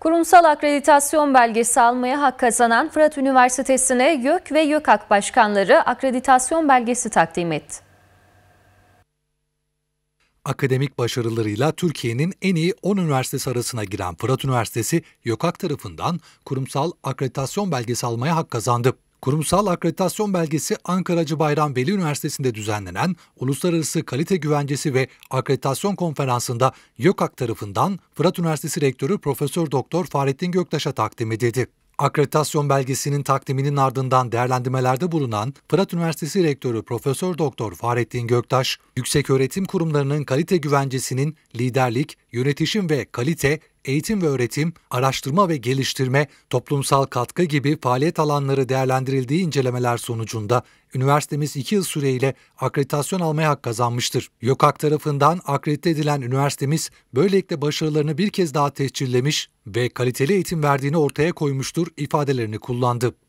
Kurumsal akreditasyon belgesi almaya hak kazanan Fırat Üniversitesi'ne YÖK ve YÖKAK başkanları akreditasyon belgesi takdim etti. Akademik başarılarıyla Türkiye'nin en iyi 10 üniversitesi arasına giren Fırat Üniversitesi, YÖKAK tarafından kurumsal akreditasyon belgesi almaya hak kazandı. Kurumsal akreditasyon belgesi Ankaracı Bayram Veli Üniversitesi'nde düzenlenen Uluslararası Kalite Güvencesi ve Akreditasyon Konferansı'nda YÖKAK tarafından Fırat Üniversitesi Rektörü Profesör Doktor Fahrettin Göktaş'a takdim edildi. Akreditasyon belgesinin takdiminin ardından değerlendirmelerde bulunan Fırat Üniversitesi Rektörü Profesör Doktor Fahrettin Göktaş, yüksek öğretim kurumlarının kalite güvencesinin liderlik, yönetişim ve kalite eğitim ve öğretim, araştırma ve geliştirme, toplumsal katkı gibi faaliyet alanları değerlendirildiği incelemeler sonucunda üniversitemiz 2 yıl süreyle akreditasyon almaya hak kazanmıştır. YÖKAK tarafından akredite edilen üniversitemiz böylelikle başarılarını bir kez daha tescillemiş ve kaliteli eğitim verdiğini ortaya koymuştur ifadelerini kullandı.